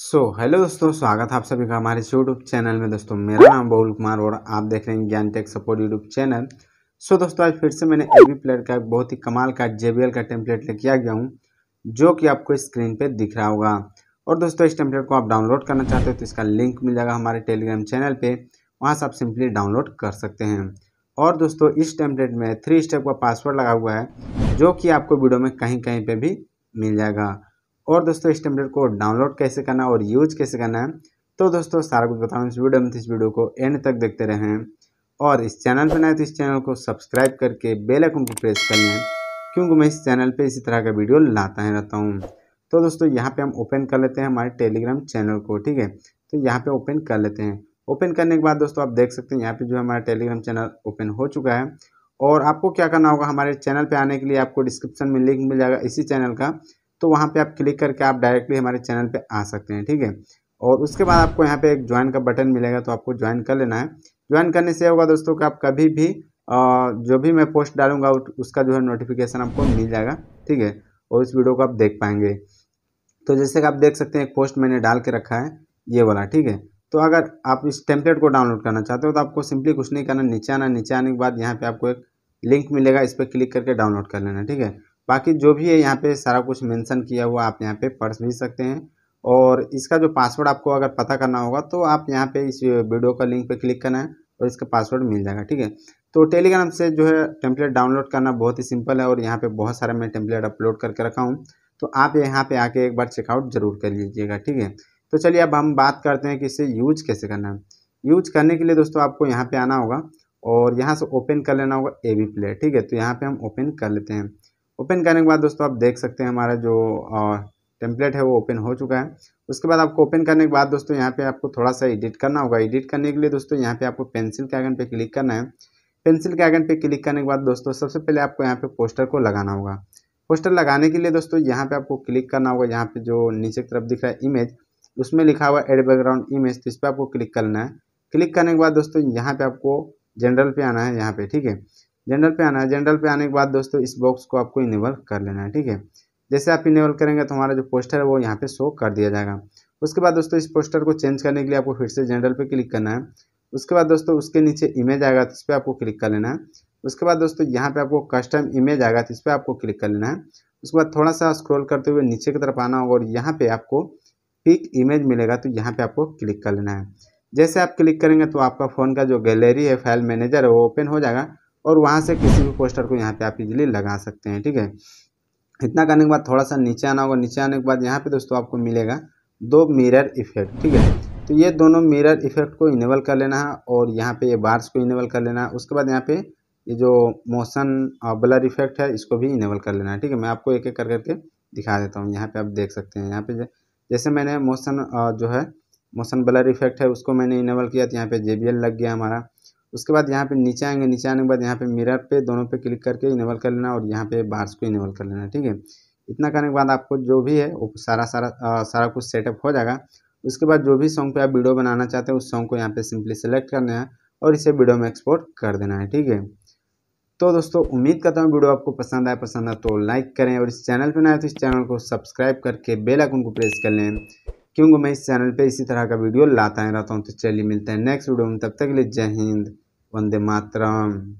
सो so, hello दोस्तों स्वागत है आप सभी का हमारे यूट्यूब चैनल में दोस्तों मेरा नाम बहुल कुमार और आप देख रहे हैं Gyan tech support YouTube channel so so, दोस्तों आज फिर से मैंने ए बी प्लेयर का बहुत ही कमाल का जे का टेम्पलेट लेके आ गया हूँ जो कि आपको स्क्रीन पे दिख रहा होगा और दोस्तों इस टेम्पलेट को आप डाउनलोड करना चाहते हो तो इसका लिंक मिल जाएगा हमारे टेलीग्राम चैनल पर वहाँ से आप सिंपली डाउनलोड कर सकते हैं और दोस्तों इस टेम्पलेट में थ्री स्टेप का पासवर्ड लगा हुआ है जो कि आपको वीडियो में कहीं कहीं पर भी मिल जाएगा और दोस्तों इस टेम्पलेट को डाउनलोड कैसे करना है और यूज कैसे करना है तो दोस्तों सारा कुछ बताऊँ इस वीडियो में तो इस वीडियो को एंड तक देखते रहें और इस चैनल पर नए तो इस चैनल को सब्सक्राइब करके बेल आइकन को प्रेस कर लें क्योंकि मैं इस चैनल पे इसी तरह का वीडियो लाता है रहता हूँ तो दोस्तों यहाँ पे हम ओपन कर लेते हैं हमारे टेलीग्राम चैनल को ठीक है तो यहाँ पे ओपन कर लेते हैं ओपन करने के बाद दोस्तों आप देख सकते हैं यहाँ पे जो हमारा टेलीग्राम चैनल ओपन हो चुका है और आपको क्या करना होगा हमारे चैनल पर आने के लिए आपको डिस्क्रिप्शन में लिंक मिल जाएगा इसी चैनल का तो वहाँ पे आप क्लिक करके आप डायरेक्टली हमारे चैनल पे आ सकते हैं ठीक है और उसके बाद आपको यहाँ पे एक ज्वाइन का बटन मिलेगा तो आपको ज्वाइन कर लेना है ज्वाइन करने से होगा दोस्तों कि आप कभी भी जो भी मैं पोस्ट डालूंगा उसका जो है नोटिफिकेशन आपको मिल जाएगा ठीक है और उस वीडियो को आप देख पाएंगे तो जैसे कि आप देख सकते हैं एक पोस्ट मैंने डाल के रखा है ये वाला ठीक है तो अगर आप इस टेम्पलेट को डाउनलोड करना चाहते हो तो आपको सिंपली कुछ नहीं करना नीचे आना नीचे आने के बाद यहाँ पे आपको एक लिंक मिलेगा इस पर क्लिक करके डाउनलोड कर लेना ठीक है बाकी जो भी है यहाँ पे सारा कुछ मेंशन किया हुआ आप यहाँ पे पढ़ भी सकते हैं और इसका जो पासवर्ड आपको अगर पता करना होगा तो आप यहाँ पे इस वीडियो का लिंक पे क्लिक करना है और इसका पासवर्ड मिल जाएगा ठीक है तो टेलीग्राम से जो है टेम्पलेट डाउनलोड करना बहुत ही सिंपल है और यहाँ पर बहुत सारे मैं टेम्पलेट अपलोड करके रखा हूँ तो आप यहाँ पर आके एक बार चेकआउट जरूर कर लीजिएगा ठीक है तो चलिए अब हम बात करते हैं कि इसे यूज कैसे करना है यूज करने के लिए दोस्तों आपको यहाँ पर आना होगा और यहाँ से ओपन कर लेना होगा ए बी प्ले ठीक है तो यहाँ पे हम ओपन कर लेते हैं ओपन करने के बाद दोस्तों आप देख सकते हैं हमारा जो टेम्पलेट है वो ओपन हो चुका है उसके बाद आपको ओपन करने के बाद दोस्तों यहाँ पे आपको थोड़ा सा एडिट करना होगा एडिट करने के लिए दोस्तों यहाँ पे आपको पेंसिल के आइकन पे क्लिक करना है पेंसिल के आइकन पे क्लिक करने के बाद दोस्तों सबसे पहले आपको यहाँ पे पोस्टर को लगाना होगा पोस्टर लगाने के लिए दोस्तों यहाँ पे आपको क्लिक करना होगा यहाँ पे जो नीचे की तरफ दिख रहा है इमेज उसमें लिखा हुआ एड बैकग्राउंड इमेज तो इस पर आपको क्लिक करना है क्लिक करने के बाद दोस्तों यहाँ पे आपको जनरल पे आना है यहाँ पे ठीक है जनरल पे आना है जनरल पे आने के बाद दोस्तों इस बॉक्स को आपको इनेबल कर लेना है ठीक है जैसे आप इनेबल करेंगे तो हमारा जो पोस्टर है वो यहाँ पे शो कर दिया जाएगा उसके बाद दोस्तों इस पोस्टर को चेंज करने के लिए आपको फिर से जनरल पे क्लिक करना है उसके बाद दोस्तों उसके नीचे इमेज आएगा तो इस पर आपको क्लिक कर लेना है उसके बाद दोस्तों यहाँ पे आपको कस्टम इमेज आएगा तो इस पर आपको क्लिक कर लेना है उसके बाद थोड़ा सा स्क्रोल करते हुए नीचे की तरफ आना होगा और यहाँ पे आपको पिक इमेज मिलेगा तो यहाँ पे आपको क्लिक कर लेना है जैसे आप क्लिक करेंगे तो आपका फ़ोन का जो गैलरी है फाइल मैनेजर है वो ओपन हो जाएगा और वहाँ से किसी भी पोस्टर को यहाँ पे आप इजिली लगा सकते हैं ठीक है इतना करने के बाद थोड़ा सा नीचे आना होगा नीचे आने के बाद यहाँ पे दोस्तों आपको मिलेगा दो मिरर इफेक्ट ठीक है तो ये दोनों मिरर इफेक्ट को इनेबल कर लेना है और यहाँ पे ये बार्स को इनेबल कर लेना है उसके बाद यहाँ पे ये जो मोशन ब्लर इफेक्ट है इसको भी इनेबल कर लेना है ठीक है मैं आपको एक एक कर करके दिखा देता हूँ यहाँ पे आप देख सकते हैं यहाँ पे जैसे मैंने मोशन जो है मोशन ब्लर इफेक्ट है उसको मैंने इनेबल किया तो यहाँ पे जे लग गया हमारा उसके बाद यहाँ पे नीचे आएंगे नीचे आने के बाद यहाँ पे मिरर पे दोनों पे क्लिक करके इनेबल कर लेना और यहाँ पे बार्स को इनेबल कर लेना ठीक है इतना करने के बाद आपको जो भी है वो सारा सारा आ, सारा कुछ सेटअप हो जाएगा उसके बाद जो भी सॉन्ग पे आप वीडियो बनाना चाहते हैं उस सॉन्ग को यहाँ पे सिंपली सेलेक्ट करना है और इसे वीडियो में एक्सपोर्ट कर देना है ठीक है तो दोस्तों उम्मीद करता हूँ वीडियो आपको पसंद आए पसंद आए तो लाइक करें और इस चैनल पर ना तो इस चैनल को सब्सक्राइब करके बेल आइकन को प्रेस कर लें क्योंकि मैं इस चैनल पे इसी तरह का वीडियो लाता ही रहता हूँ तो चलिए मिलते हैं नेक्स्ट वीडियो में तब तक के लिए जय हिंद वंदे मातरम